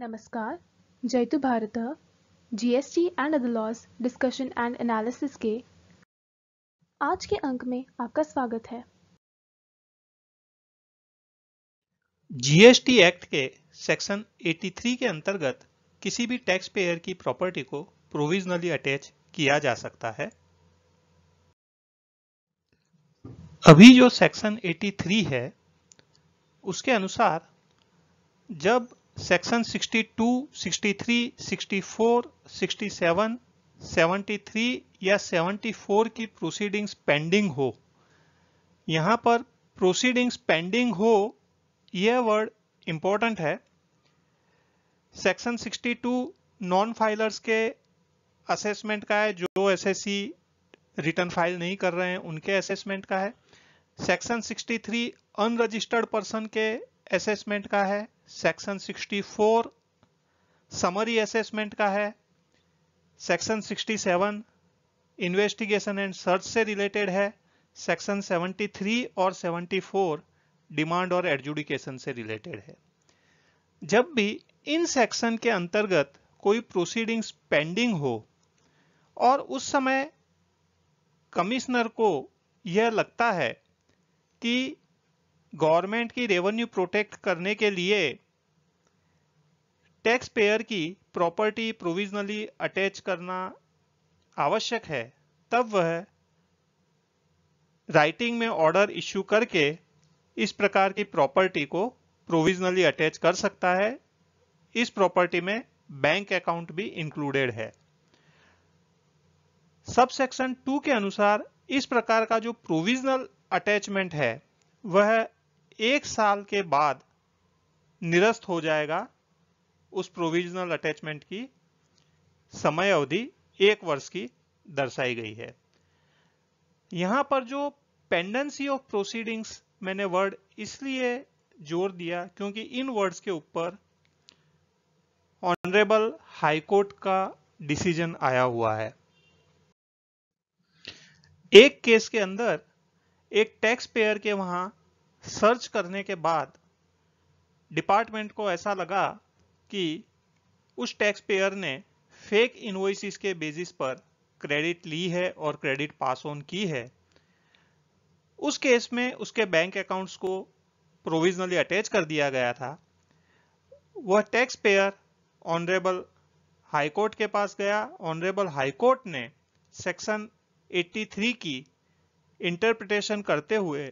नमस्कार जयतु Bharat GST and other laws discussion and analysis के आज के अंक में आपका स्वागत है जीएसटी एक्ट के सेक्शन 83 के अंतर्गत किसी भी टैक्स पेयर की प्रॉपर्टी को प्रोविजनली अटैच किया जा सकता है अभी जो सेक्शन 83 है उसके अनुसार जब सेक्शन 62, 63, 64, 67, 73 या 74 की प्रोसीडिंग्स पेंडिंग हो यहां पर प्रोसीडिंग्स पेंडिंग हो यह वर्ड इंपॉर्टेंट है सेक्शन 62 नॉन फाइलर्स के असेसमेंट का है जो एसएससी रिटर्न फाइल नहीं कर रहे हैं उनके असेसमेंट का है सेक्शन 63 अनरजिस्टर्ड पर्सन के असेसमेंट का है सेक्शन 64 समरी असेसमेंट का है सेक्शन 67 इन्वेस्टिगेशन एंड सर्च से रिलेटेड है सेक्शन 73 और 74 डिमांड और एडजुडिकेशन से रिलेटेड है जब भी इन सेक्शन के अंतर्गत कोई प्रोसीडिंग्स पेंडिंग हो और उस समय कमिश्नर को यह लगता है कि गवर्नमेंट की रेवेन्यू प्रोटेक्ट करने के लिए टैक्स पेयर की प्रॉपर्टी प्रोविजनली अटैच करना आवश्यक है तब वह राइटिंग में ऑर्डर इश्यू करके इस प्रकार की प्रॉपर्टी को प्रोविजनली अटैच कर सकता है इस प्रॉपर्टी में बैंक अकाउंट भी इंक्लूडेड है सब सेक्शन टू के अनुसार इस प्रकार का जो प्रोविजनल अटैचमेंट है वह एक साल के बाद निरस्त हो जाएगा उस प्रोविजनल अटैचमेंट की समय अवधि एक वर्ष की दर्शाई गई है यहां पर जो पेंडेंसी ऑफ प्रोसीडिंग्स मैंने वर्ड इसलिए जोर दिया क्योंकि इन वर्ड्स के ऊपर ऑनरेबल हाईकोर्ट का डिसीजन आया हुआ है एक केस के अंदर एक टैक्स पेयर के वहां सर्च करने के बाद डिपार्टमेंट को ऐसा लगा कि उस टैक्स पेयर ने फेक इन्वॉइसिस के बेसिस पर क्रेडिट ली है और क्रेडिट पास ऑन की है उस केस में उसके बैंक अकाउंट्स को प्रोविजनली अटैच कर दिया गया था वह टैक्स पेयर ऑनरेबल हाईकोर्ट के पास गया ऑनरेबल हाईकोर्ट ने सेक्शन 83 की इंटरप्रिटेशन करते हुए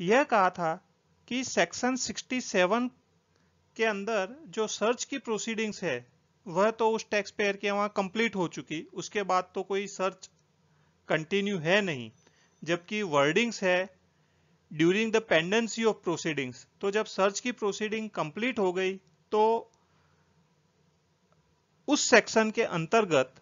यह कहा था कि सेक्शन 67 के अंदर जो सर्च की प्रोसीडिंग्स है वह तो उस टैक्स पेयर के वहाँ कंप्लीट हो चुकी उसके बाद तो कोई सर्च कंटिन्यू है नहीं जबकि वर्डिंग्स है during the pendency of proceedings तो जब सर्च की प्रोसीडिंग कंप्लीट हो गई तो उस सेक्शन के अंतर्गत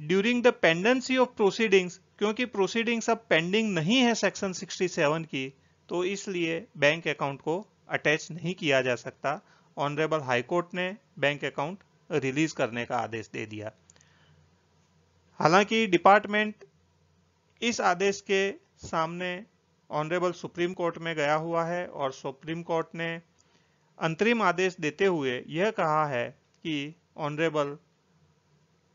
during the pendency of proceedings क्योंकि प्रोसीडिंग्स अब पेंडिंग नहीं है सेक्शन 67 की तो इसलिए बैंक अकाउंट को अटैच नहीं किया जा सकता ऑनरेबल हाईकोर्ट ने बैंक अकाउंट रिलीज करने का आदेश दे दिया हालांकि डिपार्टमेंट इस आदेश के सामने ऑनरेबल सुप्रीम कोर्ट में गया हुआ है और सुप्रीम कोर्ट ने अंतरिम आदेश देते हुए यह कहा है कि ऑनरेबल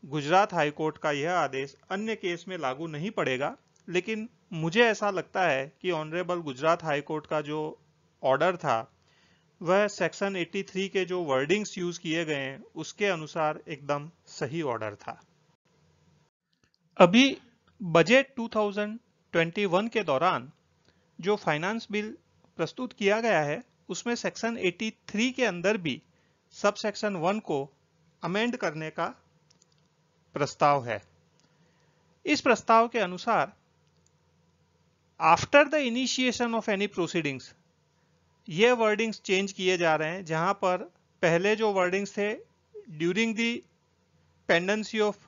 गुजरात हाईकोर्ट का यह आदेश अन्य केस में लागू नहीं पड़ेगा लेकिन मुझे ऐसा लगता है कि ऑनरेबल गुजरात हाईकोर्ट का जो ऑर्डर था वह सेक्शन 83 के जो वर्डिंग्स यूज किए गए हैं उसके अनुसार एकदम सही ऑर्डर था अभी बजट 2021 के दौरान जो फाइनेंस बिल प्रस्तुत किया गया है उसमें सेक्शन 83 के अंदर भी सब सेक्शन 1 को अमेंड करने का प्रस्ताव है इस प्रस्ताव के अनुसार after the initiation of any proceedings ये वर्डिंग्स चेंज किए जा रहे हैं जहां पर पहले जो वर्डिंग्स थे during the pendency of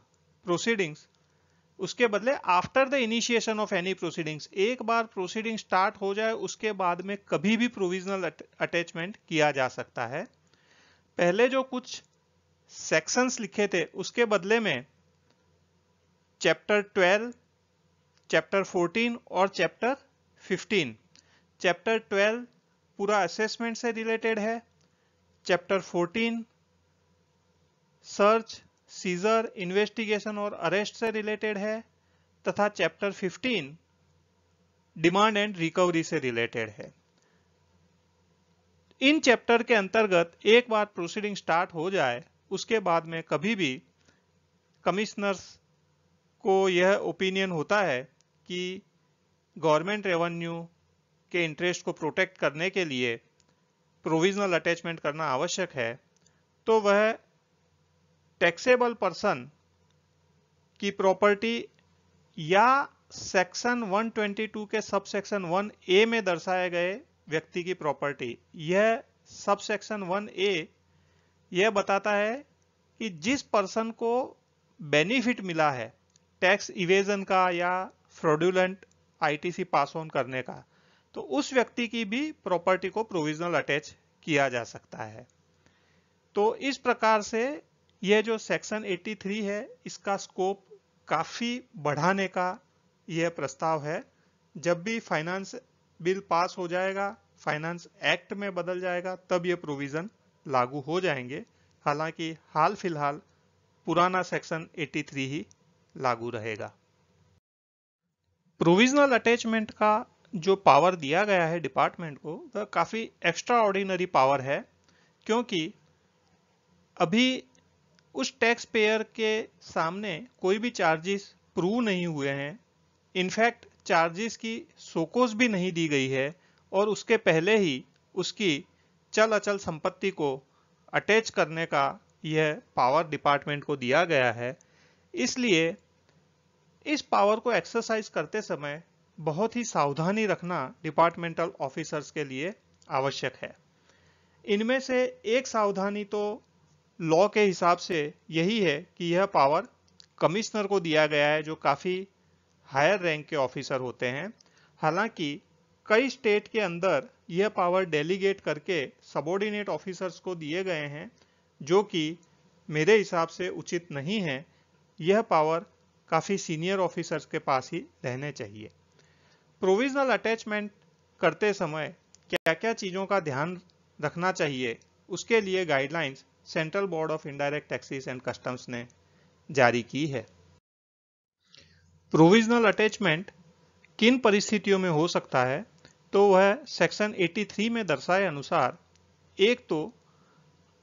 proceedings उसके बदले after the initiation of any proceedings एक बार प्रोसीडिंग स्टार्ट हो जाए उसके बाद में कभी भी प्रोविजनल अटैचमेंट किया जा सकता है पहले जो कुछ सेक्शंस लिखे थे उसके बदले में चैप्टर 12, चैप्टर 14 और चैप्टर 15 चैप्टर 12 पूरा असेसमेंट से रिलेटेड है चैप्टर 14 सर्च सीजर इन्वेस्टिगेशन और अरेस्ट से रिलेटेड है तथा चैप्टर 15 डिमांड एंड रिकवरी से रिलेटेड है इन चैप्टर के अंतर्गत एक बार प्रोसीडिंग स्टार्ट हो जाए उसके बाद में कभी भी कमिश्नर्स को यह ओपिनियन होता है कि गवर्नमेंट रेवेन्यू के इंटरेस्ट को प्रोटेक्ट करने के लिए प्रोविजनल अटैचमेंट करना आवश्यक है तो वह टैक्सेबल पर्सन की प्रॉपर्टी या सेक्शन 122 के सब सेक्शन वन ए में दर्शाए गए व्यक्ति की प्रॉपर्टी यह सब सेक्शन वन ए यह बताता है कि जिस पर्सन को बेनिफिट मिला है टैक्स इवेजन का या फ्रॉड्यूलेंट आईटीसी पास ऑन करने का तो उस व्यक्ति की भी प्रॉपर्टी को प्रोविजनल अटैच किया जा सकता है तो इस प्रकार से यह जो सेक्शन 83 है इसका स्कोप काफ़ी बढ़ाने का यह प्रस्ताव है जब भी फाइनेंस बिल पास हो जाएगा फाइनेंस एक्ट में बदल जाएगा तब यह प्रोविज़न लागू हो जाएंगे हालांकि हाल फिलहाल पुराना सेक्शन 83 ही लागू रहेगा प्रोविजनल अटैचमेंट का जो पावर दिया गया है डिपार्टमेंट को वह काफ़ी एक्स्ट्रा ऑर्डिनरी पावर है क्योंकि अभी उस टैक्स पेयर के सामने कोई भी चार्जेस प्रूव नहीं हुए हैं इनफैक्ट चार्जेस की सोकोस भी नहीं दी गई है और उसके पहले ही उसकी चल अचल संपत्ति को अटैच करने का यह पावर डिपार्टमेंट को दिया गया है इसलिए इस पावर को एक्सरसाइज करते समय बहुत ही सावधानी रखना डिपार्टमेंटल ऑफिसर्स के लिए आवश्यक है इनमें से एक सावधानी तो लॉ के हिसाब से यही है कि यह पावर कमिश्नर को दिया गया है जो काफ़ी हायर रैंक के ऑफिसर होते हैं हालांकि कई स्टेट के अंदर यह पावर डेलीगेट करके सबोर्डिनेट ऑफिसर्स को दिए गए हैं जो कि मेरे हिसाब से उचित नहीं है यह पावर काफ़ी सीनियर ऑफिसर्स के पास ही रहने चाहिए प्रोविजनल अटैचमेंट करते समय क्या क्या चीज़ों का ध्यान रखना चाहिए उसके लिए guidelines central board of indirect taxes and customs ने जारी की है प्रोविजनल अटैचमेंट किन परिस्थितियों में हो सकता है तो वह सेक्शन 83 में दर्शाए अनुसार एक तो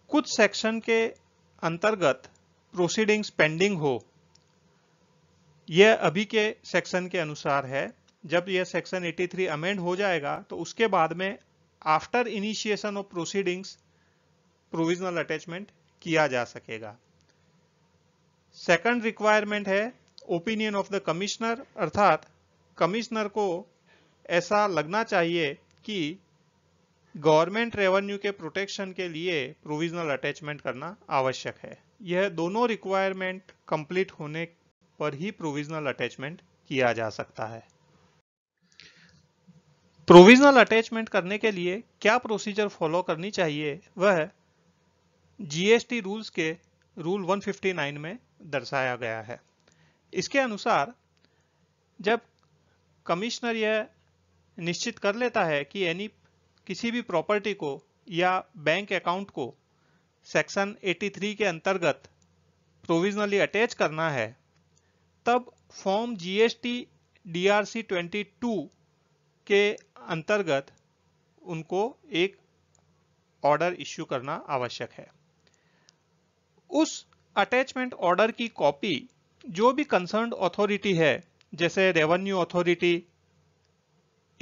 कुछ सेक्शन के अंतर्गत प्रोसीडिंग्स पेंडिंग हो यह अभी के सेक्शन के अनुसार है जब यह सेक्शन 83 अमेंड हो जाएगा तो उसके बाद में after initiation of proceedings provisional attachment किया जा सकेगा सेकंड रिक्वायरमेंट है ओपिनियन ऑफ द कमिश्नर अर्थात कमिश्नर को ऐसा लगना चाहिए कि गवर्नमेंट रेवेन्यू के प्रोटेक्शन के लिए प्रोविजनल अटैचमेंट करना आवश्यक है यह दोनों रिक्वायरमेंट कंप्लीट होने पर ही प्रोविजनल अटैचमेंट किया जा सकता है प्रोविजनल अटैचमेंट करने के लिए क्या प्रोसीजर फॉलो करनी चाहिए वह जीएसटी रूल्स के रूल 159 में दर्शाया गया है इसके अनुसार जब कमिश्नर यह निश्चित कर लेता है कि एनी किसी भी प्रॉपर्टी को या बैंक अकाउंट को सेक्शन 83 के अंतर्गत प्रोविजनली अटैच करना है तब फॉर्म जीएसटी डीआरसी 22 के अंतर्गत उनको एक ऑर्डर इश्यू करना आवश्यक है उस अटैचमेंट ऑर्डर की कॉपी जो भी कंसर्न्ड अथॉरिटी है जैसे रेवेन्यू अथॉरिटी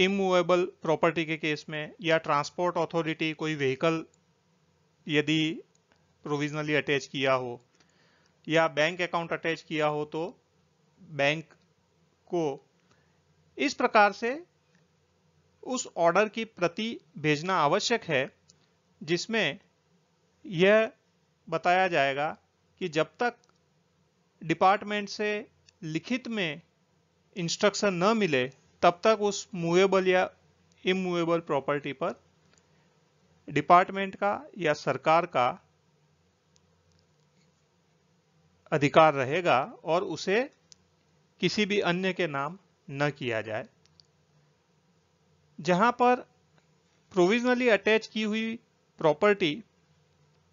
इमूवेबल प्रॉपर्टी के केस में या ट्रांसपोर्ट अथॉरिटी कोई व्हीकल यदि प्रोविजनली अटैच किया हो या बैंक अकाउंट अटैच किया हो तो बैंक को इस प्रकार से उस ऑर्डर की प्रति भेजना आवश्यक है जिसमें यह बताया जाएगा कि जब तक डिपार्टमेंट से लिखित में इंस्ट्रक्शन न मिले तब तक उस मूवेबल या इमूवेबल प्रॉपर्टी पर डिपार्टमेंट का या सरकार का अधिकार रहेगा और उसे किसी भी अन्य के नाम न किया जाए जहां पर प्रोविजनली अटैच की हुई प्रॉपर्टी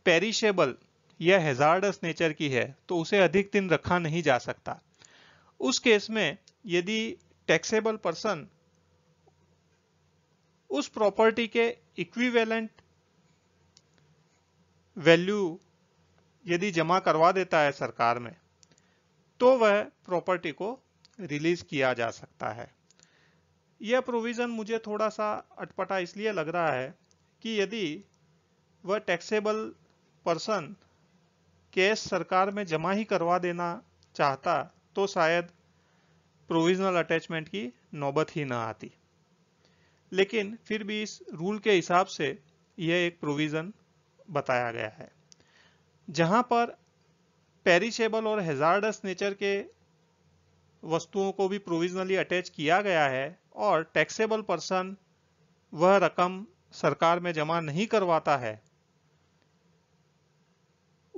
पेरिशेबल या हेजार्डस नेचर की है तो उसे अधिक दिन रखा नहीं जा सकता उस केस में यदि टैक्सेबल पर्सन उस प्रॉपर्टी के इक्विवेलेंट वैल्यू यदि जमा करवा देता है सरकार में तो वह प्रॉपर्टी को रिलीज किया जा सकता है यह प्रोविज़न मुझे थोड़ा सा अटपटा इसलिए लग रहा है कि यदि वह टैक्सेबल पर्सन कैश सरकार में जमा ही करवा देना चाहता तो शायद प्रोविजनल अटैचमेंट की नौबत ही ना आती लेकिन फिर भी इस रूल के हिसाब से यह एक प्रोविज़न बताया गया है जहां पर पेरिशेबल और हेजार्डस नेचर के वस्तुओं को भी प्रोविजनली अटैच किया गया है और टैक्सेबल पर्सन वह रकम सरकार में जमा नहीं करवाता है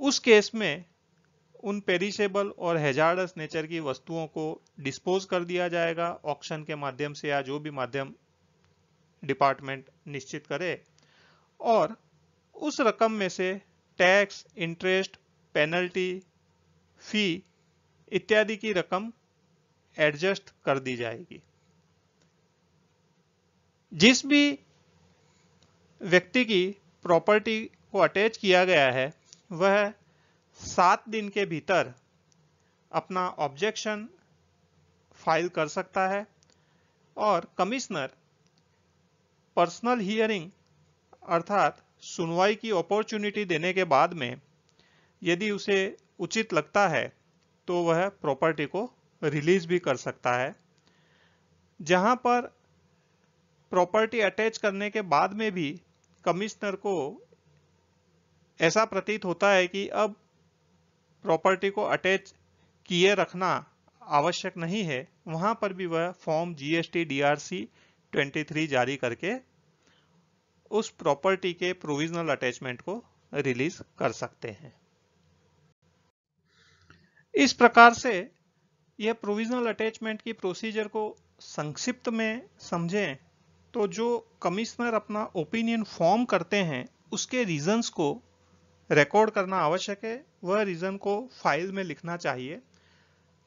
उस केस में उन पेरिशेबल और हेजार्डस नेचर की वस्तुओं को डिस्पोज कर दिया जाएगा ऑक्शन के माध्यम से या जो भी माध्यम डिपार्टमेंट निश्चित करे और उस रकम में से टैक्स इंटरेस्ट पेनल्टी फी इत्यादि की रकम एडजस्ट कर दी जाएगी जिस भी व्यक्ति की प्रॉपर्टी को अटैच किया गया है वह सात दिन के भीतर अपना ऑब्जेक्शन फाइल कर सकता है और कमिश्नर पर्सनल हियरिंग अर्थात सुनवाई की अपॉर्चुनिटी देने के बाद में यदि उसे उचित लगता है तो वह प्रॉपर्टी को रिलीज भी कर सकता है जहां पर प्रॉपर्टी अटैच करने के बाद में भी कमिश्नर को ऐसा प्रतीत होता है कि अब प्रॉपर्टी को अटैच किए रखना आवश्यक नहीं है वहां पर भी वह फॉर्म जीएसटी डीआरसी 23 जारी करके उस प्रॉपर्टी के प्रोविजनल अटैचमेंट को रिलीज कर सकते हैं इस प्रकार से यह प्रोविजनल अटैचमेंट की प्रोसीजर को संक्षिप्त में समझें तो जो कमिश्नर अपना ओपिनियन फॉर्म करते हैं उसके रीजंस को रिकॉर्ड करना आवश्यक है वह रीज़न को फाइल में लिखना चाहिए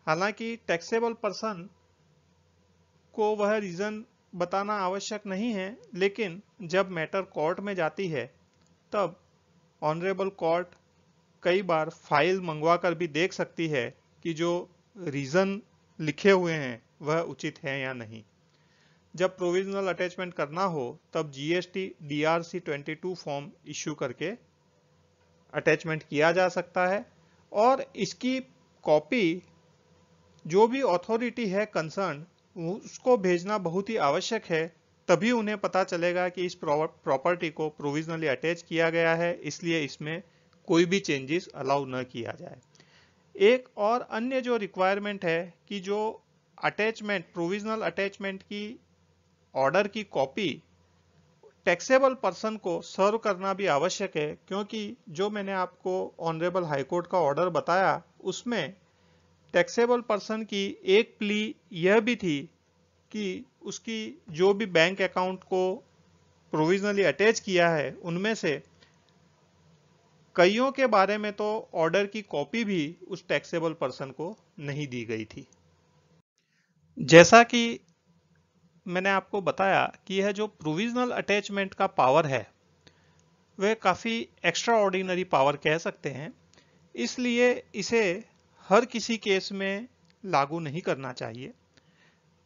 हालांकि टैक्सेबल पर्सन को वह रीज़न बताना आवश्यक नहीं है लेकिन जब मैटर कोर्ट में जाती है तब ऑनरेबल कोर्ट कई बार फाइल मंगवा कर भी देख सकती है कि जो रीज़न लिखे हुए हैं वह उचित है या नहीं जब प्रोविजनल अटैचमेंट करना हो तब जीएसटी डीआरसी 22 फॉर्म इश्यू करके अटैचमेंट किया जा सकता है और इसकी कॉपी जो भी ऑथोरिटी है कंसर्न उसको भेजना बहुत ही आवश्यक है तभी उन्हें पता चलेगा कि इस प्रॉपर्टी को प्रोविजनली अटैच किया गया है इसलिए इसमें कोई भी चेंजेस अलाउ न किया जाए एक और अन्य जो रिक्वायरमेंट है कि जो अटैचमेंट प्रोविजनल अटैचमेंट की ऑर्डर की कॉपी टैक्सेबल पर्सन को सर्व करना भी आवश्यक है क्योंकि जो मैंने आपको ऑनरेबल हाईकोर्ट का ऑर्डर बताया उसमें टैक्सेबल पर्सन की एक प्ली यह भी थी कि उसकी जो भी बैंक अकाउंट को प्रोविजनली अटैच किया है उनमें से कईयों के बारे में तो ऑर्डर की कॉपी भी उस टैक्सेबल पर्सन को नहीं दी गई थी जैसा कि मैंने आपको बताया कि यह जो प्रोविजनल अटैचमेंट का पावर है वह काफ़ी एक्स्ट्रा ऑर्डिनरी पावर कह सकते हैं इसलिए इसे हर किसी केस में लागू नहीं करना चाहिए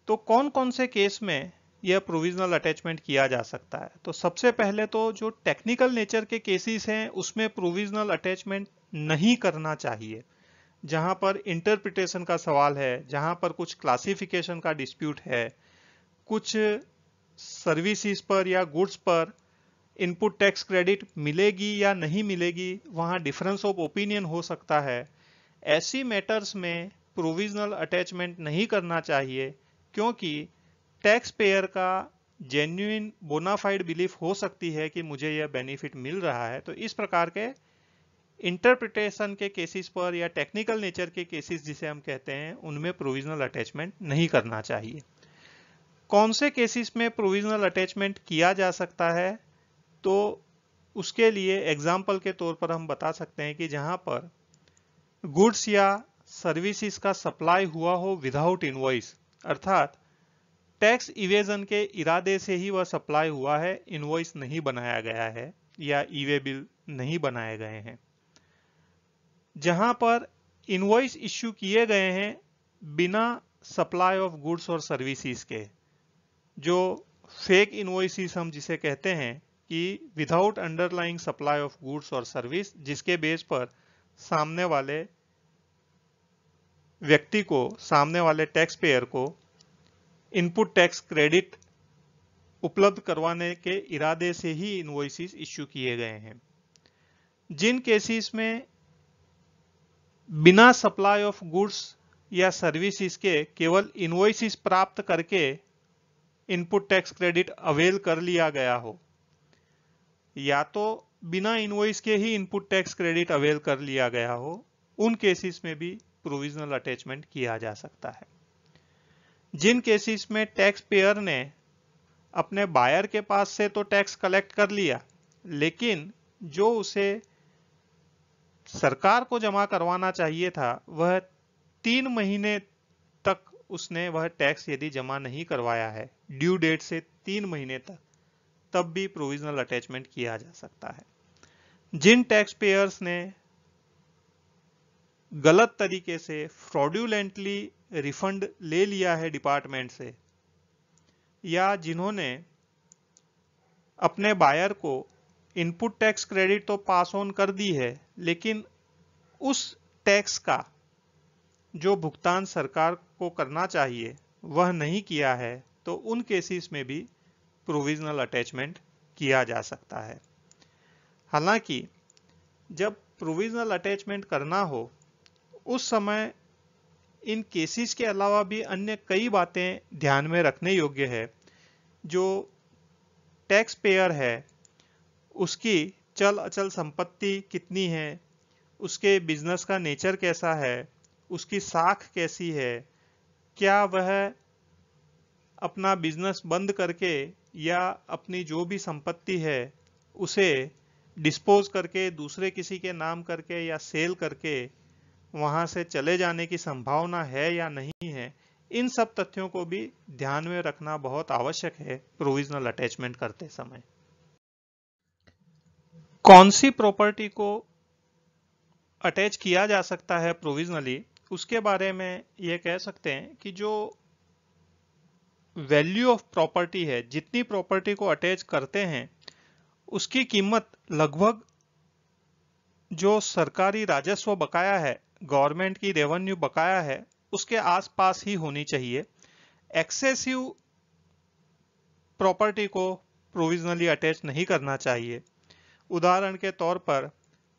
तो कौन कौन से केस में यह प्रोविजनल अटैचमेंट किया जा सकता है तो सबसे पहले तो जो टेक्निकल नेचर के केसेस हैं उसमें प्रोविजनल अटैचमेंट नहीं करना चाहिए जहां पर इंटरप्रिटेशन का सवाल है जहां पर कुछ क्लासिफिकेशन का डिस्प्यूट है कुछ सर्विसेज पर या गुड्स पर इनपुट टैक्स क्रेडिट मिलेगी या नहीं मिलेगी वहाँ डिफरेंस ऑफ ओपिनियन हो सकता है ऐसी मैटर्स में प्रोविजनल अटैचमेंट नहीं करना चाहिए क्योंकि टैक्स पेयर का जेन्यून बोनाफाइड बिलीफ हो सकती है कि मुझे यह बेनिफिट मिल रहा है तो इस प्रकार के इंटरप्रिटेशन के केसेस पर या टेक्निकल नेचर के केसेस जिसे हम कहते हैं उनमें प्रोविजनल अटैचमेंट नहीं करना चाहिए कौन से केसेस में प्रोविजनल अटैचमेंट किया जा सकता है तो उसके लिए एग्जाम्पल के तौर पर हम बता सकते हैं कि जहां पर गुड्स या सर्विसेज का सप्लाई हुआ हो विदाउट इनवॉइस अर्थात टैक्स इवेजन के इरादे से ही वह सप्लाई हुआ है इनवॉइस नहीं बनाया गया है या ईवे बिल नहीं बनाए गए हैं जहां पर इनवॉइस इश्यू किए गए हैं बिना सप्लाई ऑफ गुड्स और सर्विसेज के जो फेक इन्वॉइसिस हम जिसे कहते हैं कि without underlying supply of goods और सर्विस जिसके बेस पर सामने वाले व्यक्ति को सामने वाले टैक्स पेयर को इनपुट टैक्स क्रेडिट उपलब्ध करवाने के इरादे से ही इन्वॉइसिस इश्यू किए गए हैं जिन केसेस में बिना सप्लाई ऑफ गुड्स या सर्विसेज के केवल इन्वॉइसिस प्राप्त करके इनपुट टैक्स क्रेडिट अवेल कर लिया गया हो या तो बिना इनवॉइस के ही इनपुट टैक्स क्रेडिट अवेल कर लिया गया हो उन केसेस में भी प्रोविजनल अटैचमेंट किया जा सकता है जिन केसेस में टैक्स पेयर ने अपने बायर के पास से तो टैक्स कलेक्ट कर लिया लेकिन जो उसे सरकार को जमा करवाना चाहिए था वह तीन महीने तक उसने वह टैक्स यदि जमा नहीं करवाया है ड्यू डेट से तीन महीने तक तब भी प्रोविजनल अटैचमेंट किया जा सकता है जिन टैक्स पेयर्स ने गलत तरीके से फ्रॉड्यूलेंटली रिफंड ले लिया है डिपार्टमेंट से या जिन्होंने अपने बायर को इनपुट टैक्स क्रेडिट तो पास ऑन कर दी है लेकिन उस टैक्स का जो भुगतान सरकार को करना चाहिए वह नहीं किया है तो उन केसेस में भी प्रोविजनल अटैचमेंट किया जा सकता है हालांकि जब प्रोविजनल अटैचमेंट करना हो उस समय इन केसेस के अलावा भी अन्य कई बातें ध्यान में रखने योग्य है जो टैक्स पेयर है उसकी चल अचल संपत्ति कितनी है उसके बिजनेस का नेचर कैसा है उसकी साख कैसी है क्या वह अपना बिजनेस बंद करके या अपनी जो भी संपत्ति है उसे डिस्पोज करके दूसरे किसी के नाम करके या सेल करके वहाँ से चले जाने की संभावना है या नहीं है इन सब तथ्यों को भी ध्यान में रखना बहुत आवश्यक है प्रोविजनल अटैचमेंट करते समय कौन सी प्रॉपर्टी को अटैच किया जा सकता है प्रोविजनली उसके बारे में ये कह सकते हैं कि जो वैल्यू ऑफ प्रॉपर्टी है जितनी प्रॉपर्टी को अटैच करते हैं उसकी कीमत लगभग जो सरकारी राजस्व बकाया है गवर्नमेंट की रेवेन्यू बकाया है उसके आसपास ही होनी चाहिए एक्सेसिव प्रॉपर्टी को प्रोविजनली अटैच नहीं करना चाहिए उदाहरण के तौर पर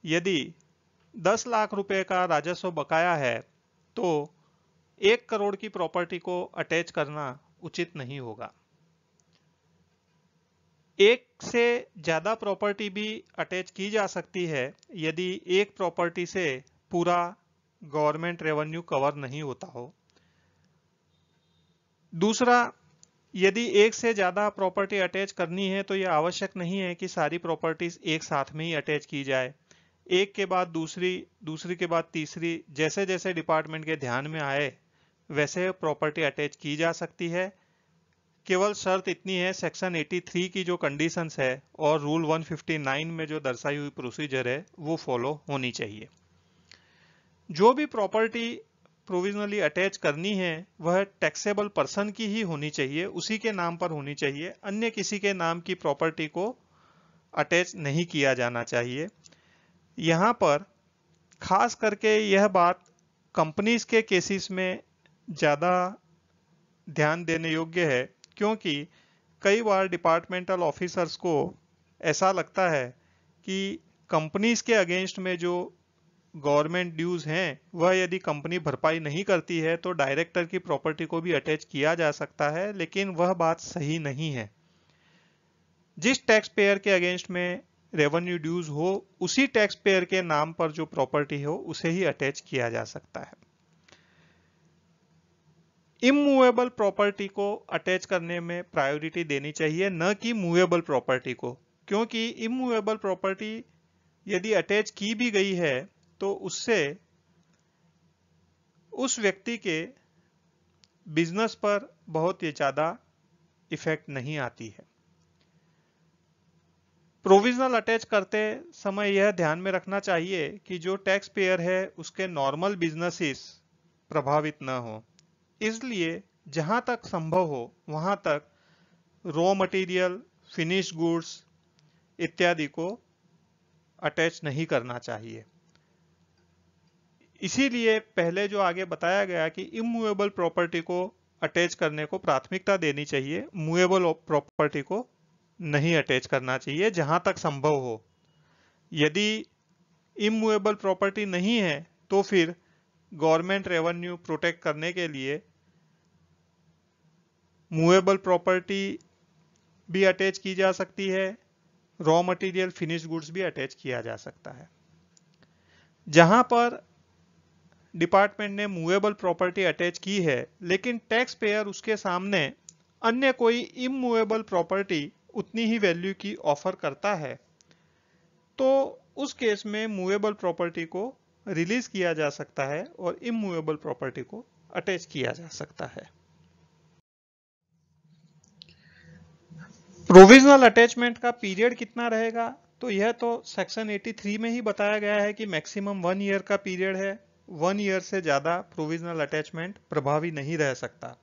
यदि 10 लाख रुपए का राजस्व बकाया है तो एक करोड़ की प्रॉपर्टी को अटैच करना उचित नहीं होगा एक से ज्यादा प्रॉपर्टी भी अटैच की जा सकती है यदि एक प्रॉपर्टी से पूरा गवर्नमेंट रेवेन्यू कवर नहीं होता हो दूसरा यदि एक से ज्यादा प्रॉपर्टी अटैच करनी है तो यह आवश्यक नहीं है कि सारी प्रॉपर्टीज एक साथ में ही अटैच की जाए एक के बाद दूसरी दूसरी के बाद तीसरी जैसे जैसे डिपार्टमेंट के ध्यान में आए वैसे प्रॉपर्टी अटैच की जा सकती है केवल शर्त इतनी है सेक्शन 83 की जो कंडीशंस है और रूल 159 में जो दर्शाई हुई प्रोसीजर है वो फॉलो होनी चाहिए जो भी प्रॉपर्टी प्रोविजनली अटैच करनी है वह टैक्सेबल पर्सन की ही होनी चाहिए उसी के नाम पर होनी चाहिए अन्य किसी के नाम की प्रॉपर्टी को अटैच नहीं किया जाना चाहिए यहाँ पर खास करके यह बात कंपनीज के केसेस में ज़्यादा ध्यान देने योग्य है क्योंकि कई बार डिपार्टमेंटल ऑफिसर्स को ऐसा लगता है कि कंपनीज के अगेंस्ट में जो गवर्नमेंट ड्यूज हैं वह यदि कंपनी भरपाई नहीं करती है तो डायरेक्टर की प्रॉपर्टी को भी अटैच किया जा सकता है लेकिन वह बात सही नहीं है जिस टैक्स पेयर के अगेंस्ट में रेवेन्यू ड्यूज हो उसी टैक्स पेयर के नाम पर जो प्रॉपर्टी हो उसे ही अटैच किया जा सकता है इमूवेबल प्रॉपर्टी को अटैच करने में प्रायोरिटी देनी चाहिए न कि मूवेबल प्रॉपर्टी को क्योंकि इमूवेबल प्रॉपर्टी यदि अटैच की भी गई है तो उससे उस व्यक्ति के बिजनेस पर बहुत ही ज़्यादा इफेक्ट नहीं आती है प्रोविजनल अटैच करते समय यह ध्यान में रखना चाहिए कि जो टैक्स पेयर है उसके नॉर्मल बिजनेसिस प्रभावित न हो इसलिए जहाँ तक संभव हो वहाँ तक रॉ मटेरियल फिनिश गुड्स इत्यादि को अटैच नहीं करना चाहिए इसीलिए पहले जो आगे बताया गया कि इमूवेबल प्रॉपर्टी को अटैच करने को प्राथमिकता देनी चाहिए मूवेबल प्रॉपर्टी को नहीं अटैच करना चाहिए जहां तक संभव हो यदि इमूवेबल प्रॉपर्टी नहीं है तो फिर गवर्नमेंट रेवेन्यू प्रोटेक्ट करने के लिए मूवेबल प्रॉपर्टी भी अटैच की जा सकती है रॉ मटेरियल फिनिश गुड्स भी अटैच किया जा सकता है जहां पर डिपार्टमेंट ने मूवेबल प्रॉपर्टी अटैच की है लेकिन टैक्स पेयर उसके सामने अन्य कोई इमूवेबल प्रॉपर्टी उतनी ही वैल्यू की ऑफर करता है तो उस केस में मूवेबल प्रॉपर्टी को रिलीज किया जा सकता है और इमूवेबल प्रॉपर्टी को अटैच किया जा सकता है प्रोविजनल अटैचमेंट का पीरियड कितना रहेगा तो यह तो सेक्शन 83 में ही बताया गया है कि मैक्सिमम वन ईयर का पीरियड है वन ईयर से ज़्यादा प्रोविजनल अटैचमेंट प्रभावी नहीं रह सकता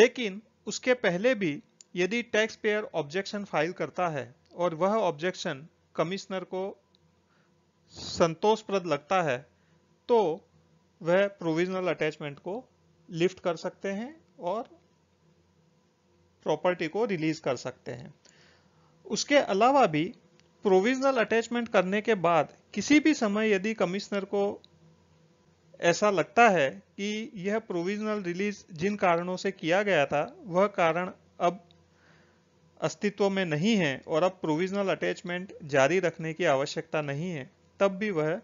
लेकिन उसके पहले भी यदि टैक्स पेयर ऑब्जेक्शन फाइल करता है और वह ऑब्जेक्शन कमिश्नर को संतोषप्रद लगता है तो वह प्रोविजनल अटैचमेंट को लिफ्ट कर सकते हैं और प्रॉपर्टी को रिलीज कर सकते हैं उसके अलावा भी प्रोविजनल अटैचमेंट करने के बाद किसी भी समय यदि कमिश्नर को ऐसा लगता है कि यह प्रोविजनल रिलीज जिन कारणों से किया गया था वह कारण अब अस्तित्व में नहीं है और अब प्रोविजनल अटैचमेंट जारी रखने की आवश्यकता नहीं है तब भी वह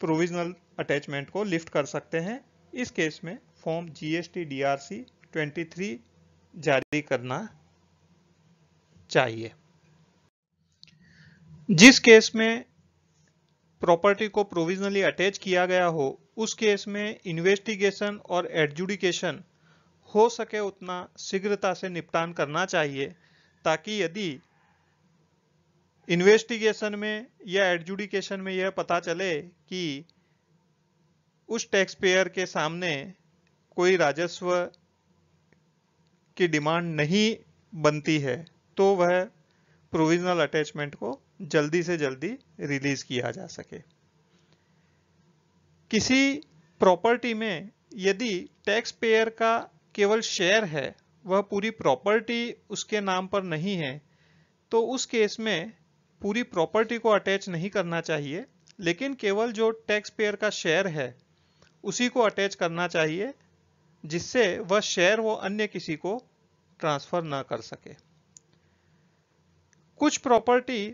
प्रोविजनल अटैचमेंट को लिफ्ट कर सकते हैं इस केस में फॉर्म जीएसटी डीआरसी जारी करना चाहिए जिस केस में प्रॉपर्टी को प्रोविजनली अटैच किया गया हो उस केस में इन्वेस्टिगेशन और एडजुडिकेशन हो सके उतना शीघ्रता से निपटान करना चाहिए ताकि यदि इन्वेस्टिगेशन में या एडजुडिकेशन में यह पता चले कि उस टैक्स पेयर के सामने कोई राजस्व की डिमांड नहीं बनती है तो वह प्रोविजनल अटैचमेंट को जल्दी से जल्दी रिलीज किया जा सके किसी प्रॉपर्टी में यदि टैक्स पेयर का केवल शेयर है वह पूरी प्रॉपर्टी उसके नाम पर नहीं है तो उस केस में पूरी प्रॉपर्टी को अटैच नहीं करना चाहिए लेकिन केवल जो टैक्स पेयर का शेयर है उसी को अटैच करना चाहिए जिससे वह शेयर वो अन्य किसी को ट्रांसफर ना कर सके कुछ प्रॉपर्टी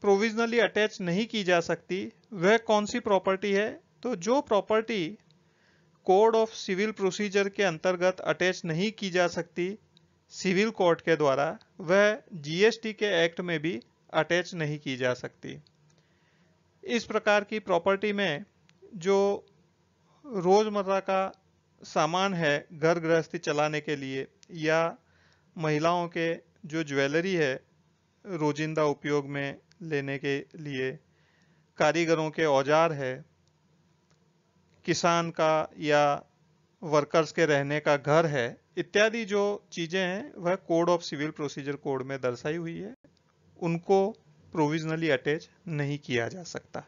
प्रोविजनली अटैच नहीं की जा सकती वह कौन सी प्रॉपर्टी है तो जो property code of civil procedure के अंतर्गत अटैच नहीं की जा सकती सिविल कोर्ट के द्वारा वह जीएसटी के एक्ट में भी अटैच नहीं की जा सकती इस प्रकार की प्रॉपर्टी में जो रोज़मर्रा का सामान है घर गृहस्थी चलाने के लिए या महिलाओं के जो ज्वेलरी है रोजिंदा उपयोग में लेने के लिए कारीगरों के औजार है किसान का या वर्कर्स के रहने का घर है इत्यादि जो चीज़ें हैं वह code of civil procedure code में दर्शाई हुई है उनको प्रोविजनली अटैच नहीं किया जा सकता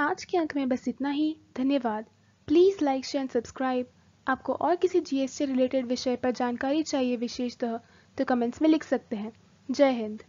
आज के अंक में बस इतना ही धन्यवाद please like share and subscribe आपको और किसी जीएसटी रिलेटेड विषय पर जानकारी चाहिए विशेषतः तो कमेंट्स में लिख सकते हैं जय हिंद